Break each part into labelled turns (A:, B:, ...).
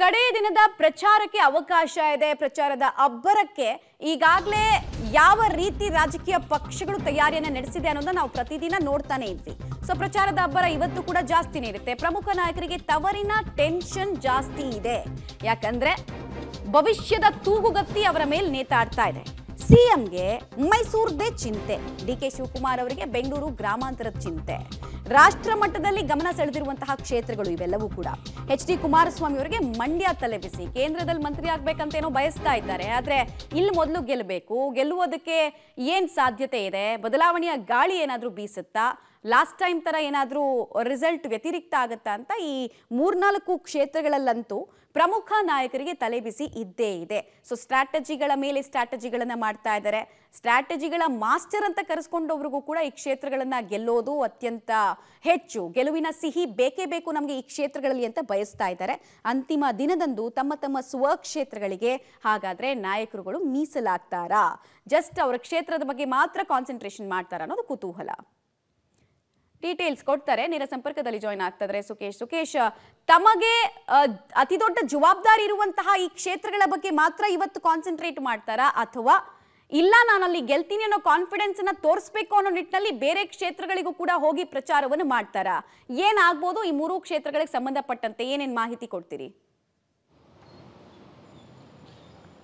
A: ಕಡೆಯ ದಿನದ ಪ್ರಚಾರಕ್ಕೆ ಅವಕಾಶ ಇದೆ ಪ್ರಚಾರದ ಅಬ್ಬರಕ್ಕೆ ಈಗಾಗಲೇ ಯಾವ ರೀತಿ ರಾಜಕೀಯ ಪಕ್ಷಗಳು ತಯಾರಿಯನ್ನು ನಡೆಸಿದೆ ಅನ್ನೋದನ್ನ ನಾವು ಪ್ರತಿದಿನ ನೋಡ್ತಾನೆ ಇದ್ವಿ ಸೊ ಪ್ರಚಾರದ ಅಬ್ಬರ ಇವತ್ತು ಕೂಡ ಜಾಸ್ತಿನೇ ಇರುತ್ತೆ ಪ್ರಮುಖ ನಾಯಕರಿಗೆ ತವರಿನ ಟೆನ್ಷನ್ ಜಾಸ್ತಿ ಇದೆ ಯಾಕಂದ್ರೆ ಭವಿಷ್ಯದ ತೂಗುಗತ್ತಿ ಅವರ ಮೇಲೆ ನೇತಾಡ್ತಾ ಇದೆ ಸಿಎಂಗೆ ಮೈಸೂರದೇ ಚಿಂತೆ ಡಿ ಕೆ ಶಿವಕುಮಾರ್ ಅವರಿಗೆ ಬೆಂಗಳೂರು ಗ್ರಾಮಾಂತರದ ಚಿಂತೆ ರಾಷ್ಟ್ರ ಮಟ್ಟದಲ್ಲಿ ಗಮನ ಸೆಳೆದಿರುವಂತಹ ಕ್ಷೇತ್ರಗಳು ಇವೆಲ್ಲವೂ ಕೂಡ ಎಚ್ ಡಿ ಕುಮಾರಸ್ವಾಮಿ ಅವರಿಗೆ ಮಂಡ್ಯ ತಲೆಬಿಸಿ ಕೇಂದ್ರದಲ್ಲಿ ಮಂತ್ರಿ ಆಗ್ಬೇಕಂತೇನೋ ಬಯಸ್ತಾ ಇದ್ದಾರೆ ಆದ್ರೆ ಇಲ್ಲಿ ಮೊದಲು ಗೆಲ್ಲಬೇಕು ಗೆಲ್ಲುವುದಕ್ಕೆ ಏನ್ ಸಾಧ್ಯತೆ ಇದೆ ಬದಲಾವಣೆಯ ಗಾಳಿ ಏನಾದರೂ ಬೀಸುತ್ತಾ ಲಾಸ್ಟ್ ಟೈಮ್ ಥರ ಏನಾದರೂ ರಿಸಲ್ಟ್ ವ್ಯತಿರಿಕ್ತ ಆಗುತ್ತಾ ಅಂತ ಈ ಮೂರ್ನಾಲ್ಕು ಕ್ಷೇತ್ರಗಳಲ್ಲಂತೂ ಪ್ರಮುಖ ನಾಯಕರಿಗೆ ತಲೆಬಿಸಿ ಇದ್ದೇ ಇದೆ ಸೊ ಸ್ಟ್ರಾಟಜಿಗಳ ಮೇಲೆ ಸ್ಟ್ರಾಟಜಿಗಳನ್ನ ಮಾಡ್ತಾ ಇದ್ದಾರೆ ಸ್ಟ್ರಾಟಜಿಗಳ ಮಾಸ್ಟರ್ ಅಂತ ಕರೆಸ್ಕೊಂಡವ್ರಿಗೂ ಕೂಡ ಈ ಕ್ಷೇತ್ರಗಳನ್ನ ಗೆಲ್ಲೋದು ಅತ್ಯಂತ ಹೆಚ್ಚು ಗೆಲುವಿನ ಸಿಹಿ ಬೇಕೇ ಬೇಕು ನಮಗೆ ಈ ಕ್ಷೇತ್ರಗಳಲ್ಲಿ ಅಂತ ಬಯಸ್ತಾ ಇದ್ದಾರೆ ಅಂತಿಮ ದಿನದಂದು ತಮ್ಮ ತಮ್ಮ ಕ್ಷೇತ್ರಗಳಿಗೆ ಹಾಗಾದ್ರೆ ನಾಯಕರುಗಳು ಮೀಸಲಾಗ್ತಾರಾ ಜಸ್ಟ್ ಅವರ ಕ್ಷೇತ್ರದ ಬಗ್ಗೆ ಮಾತ್ರ ಕಾನ್ಸಂಟ್ರೇಷನ್ ಮಾಡ್ತಾರ ಅನ್ನೋದು ಕುತೂಹಲ ಡೀಟೇಲ್ಸ್ ಕೊಡ್ತಾರೆ ನೇರ ಸಂಪರ್ಕದಲ್ಲಿ ಜಾಯ್ನ್ ಆಗ್ತಾರೆ ಸುಕೇಶ್ ಸುಕೇಶ್ ತಮಗೆ ಅತಿ ದೊಡ್ಡ ಜವಾಬ್ದಾರಿ ಇರುವಂತಹ ಈ ಕ್ಷೇತ್ರಗಳ ಬಗ್ಗೆ ಮಾತ್ರ ಇವತ್ತು ಕಾನ್ಸಂಟ್ರೇಟ್ ಮಾಡ್ತಾರಾ ಅಥವಾ ಇಲ್ಲ ನಾನು ಅಲ್ಲಿ ಗೆಲ್ತೀನಿ ಅನ್ನೋ ಕಾನ್ಫಿಡೆನ್ಸ್ ಅನ್ನ ತೋರಿಸ್ಬೇಕು ಅನ್ನೋ ನಿಟ್ಟಿನಲ್ಲಿ ಬೇರೆ ಕ್ಷೇತ್ರಗಳಿಗೂ ಕೂಡ ಹೋಗಿ ಪ್ರಚಾರವನ್ನು ಮಾಡ್ತಾರಾ ಏನಾಗ್ಬೋದು ಈ ಮೂರು ಕ್ಷೇತ್ರಗಳಿಗೆ ಸಂಬಂಧಪಟ್ಟಂತೆ ಏನೇನು ಮಾಹಿತಿ ಕೊಡ್ತೀರಿ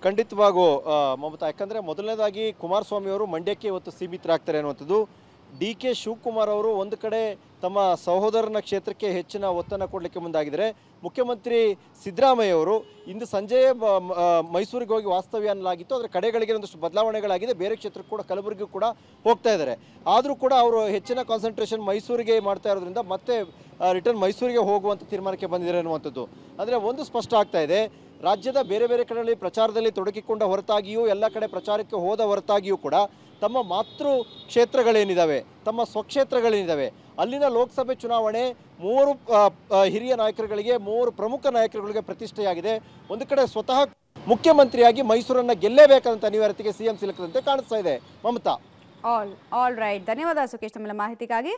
B: ಖಂಡಿತವಾಗೂ ಮಮತಾ ಯಾಕಂದ್ರೆ ಮೊದಲನೇದಾಗಿ ಕುಮಾರಸ್ವಾಮಿ ಅವರು ಮಂಡ್ಯಕ್ಕೆ ಇವತ್ತು ಸೀಮಿತರಾಗ್ತಾರೆ ಅನ್ನುವಂಥದ್ದು ಡಿ ಕೆ ಶಿವಕುಮಾರ್ ಅವರು ಒಂದು ಕಡೆ ತಮ್ಮ ಸಹೋದರನ ಕ್ಷೇತ್ರಕ್ಕೆ ಹೆಚ್ಚಿನ ಒತ್ತನ್ನು ಕೊಡಲಿಕ್ಕೆ ಮುಂದಾಗಿದ್ದಾರೆ ಮುಖ್ಯಮಂತ್ರಿ ಸಿದ್ದರಾಮಯ್ಯ ಅವರು ಇಂದು ಸಂಜೆಯೇ ಮೈಸೂರಿಗೆ ಹೋಗಿ ವಾಸ್ತವ್ಯ ಅನ್ನಲಾಗಿತ್ತು ಅದರ ಕಡೆಗಳಿಗೆ ಒಂದಷ್ಟು ಬದಲಾವಣೆಗಳಾಗಿದೆ ಬೇರೆ ಕ್ಷೇತ್ರಕ್ಕೆ ಕೂಡ ಕಲಬುರಗಿಗೂ ಕೂಡ ಹೋಗ್ತಾ ಇದ್ದಾರೆ ಆದರೂ ಕೂಡ ಅವರು ಹೆಚ್ಚಿನ ಕಾನ್ಸಂಟ್ರೇಷನ್ ಮೈಸೂರಿಗೆ ಮಾಡ್ತಾ ಇರೋದ್ರಿಂದ ಮತ್ತೆ ರಿಟರ್ನ್ ಮೈಸೂರಿಗೆ ಹೋಗುವಂಥ ತೀರ್ಮಾನಕ್ಕೆ ಬಂದಿದ್ದಾರೆ ಅನ್ನುವಂಥದ್ದು ಅಂದರೆ ಒಂದು ಸ್ಪಷ್ಟ ಆಗ್ತಾ ಇದೆ ರಾಜ್ಯದ ಬೇರೆ ಬೇರೆ ಕಡೆಗಳಲ್ಲಿ ಪ್ರಚಾರದಲ್ಲಿ ತೊಡಗಿಕೊಂಡ ಹೊರತಾಗಿಯೂ ಎಲ್ಲ ಕಡೆ ಪ್ರಚಾರಕ್ಕೆ ಹೋದ ಹೊರತಾಗಿಯೂ ಕೂಡ ತಮ್ಮ ಮಾತೃ ಕ್ಷೇತ್ರಗಳೇನಿದ್ದಾವೆ ತಮ್ಮ ಸ್ವಕ್ಷೇತ್ರಗಳೇನಿದ್ದಾವೆ ಅಲ್ಲಿನ ಲೋಕಸಭೆ ಚುನಾವಣೆ ಮೂರು ಹಿರಿಯ ನಾಯಕರುಗಳಿಗೆ ಮೂರು ಪ್ರಮುಖ ನಾಯಕರುಗಳಿಗೆ ಪ್ರತಿಷ್ಠೆಯಾಗಿದೆ ಒಂದು ಕಡೆ ಸ್ವತಃ ಮುಖ್ಯಮಂತ್ರಿಯಾಗಿ ಮೈಸೂರನ್ನು ಗೆಲ್ಲೇಬೇಕಂತ ಅನಿವಾರ್ಯತೆಗೆ ಸಿಎಂ ಸಿಲುಕದಂತೆ ಕಾಣಿಸ್ತಾ ಇದೆ ಮಮತಾ
A: ಆಲ್ ಆಲ್ ರೈಟ್ ಧನ್ಯವಾದ ಸುಖೇಶ್ ತಮ್ಮ ಮಾಹಿತಿಗಾಗಿ